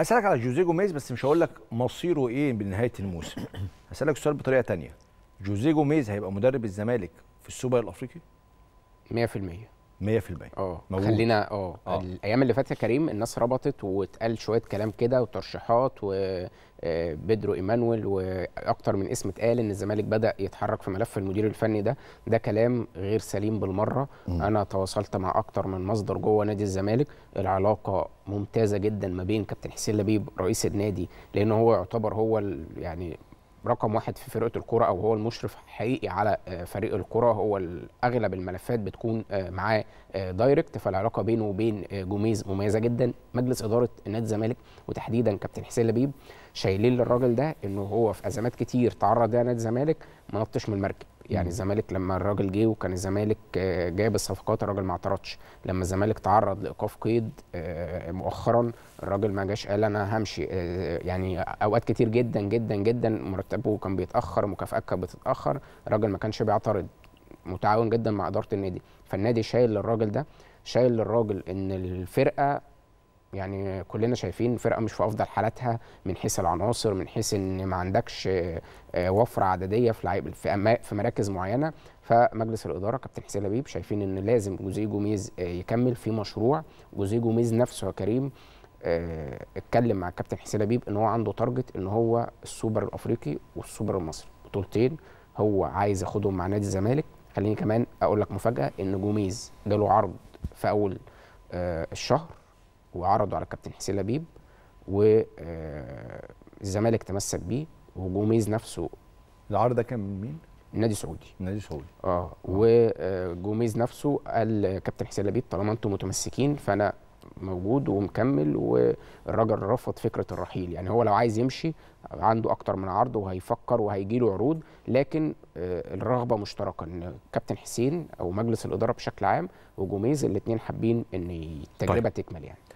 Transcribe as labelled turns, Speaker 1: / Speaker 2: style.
Speaker 1: هسالك على جوزيه جوميز بس مش هقول لك مصيره ايه بنهايه الموسم هسالك السؤال بطريقه ثانيه جوزيه جوميز هيبقى مدرب الزمالك في السوبر الافريقي 100% 100% اه خلينا اه, اه. الايام اللي فاتت يا كريم الناس ربطت واتقال شويه كلام كده وترشيحات وبيدرو آه، ايمانويل واكتر من اسم اتقال ان الزمالك بدا يتحرك في ملف المدير الفني ده ده كلام غير سليم بالمره م. انا تواصلت مع اكتر من مصدر جوه نادي الزمالك العلاقه ممتازه جدا ما بين كابتن حسين لبيب رئيس النادي لان هو يعتبر هو يعني رقم واحد في فرقه الكره او هو المشرف حقيقي على آه، فريق الكره هو اغلب الملفات بتكون آه، معاه آه، دايركت فالعلاقه بينه وبين جوميز مميزه جدا مجلس اداره نادي الزمالك وتحديدا كابتن حسين لبيب شايلين للراجل ده انه هو في ازمات كتير تعرض لها نادي الزمالك ما نطش من المركب يعني الزمالك لما الراجل جه وكان الزمالك آه، جايب الصفقات الراجل ما اعترضش لما الزمالك تعرض لايقاف قيد آه، مؤخرا الراجل ما جاش قال انا همشي آه، يعني اوقات كتير جدا جدا جدا مرتبه كان بيتاخر مكافئات كانت بتتاخر الراجل ما كانش بيعترض متعاون جدا مع اداره النادي فالنادي شايل للراجل ده شايل للراجل ان الفرقه يعني كلنا شايفين فرقه مش في افضل حالاتها من حيث العناصر من حيث ان ما عندكش آه، وفره عدديه في في مراكز معينه فمجلس الاداره كابتن حسين لبيب شايفين ان لازم جوزيه جوميز آه، يكمل في مشروع جوزيه جوميز نفسه يا كريم آه، اتكلم مع الكابتن حسين لبيب ان هو عنده تارجت ان هو السوبر الافريقي والسوبر المصري بطولتين هو عايز ياخدهم مع نادي الزمالك خليني كمان اقول لك مفاجاه ان جوميز جاله عرض في اول الشهر وعرضوا على الكابتن حسين لبيب والزمالك آه، تمسك بيه وجوميز نفسه العرض ده كان من مين؟ نادي سعودي نادي سعودي اه, آه. وجوميز آه، نفسه قال كابتن حسين لبيب طالما انتم متمسكين فانا موجود ومكمل والراجل رفض فكره الرحيل يعني هو لو عايز يمشي عنده اكتر من عرض وهيفكر وهيجي له عروض لكن الرغبه مشتركه ان كابتن حسين او مجلس الاداره بشكل عام وجوميز الاثنين حابين ان طيب. التجربه طيب. تكمل يعني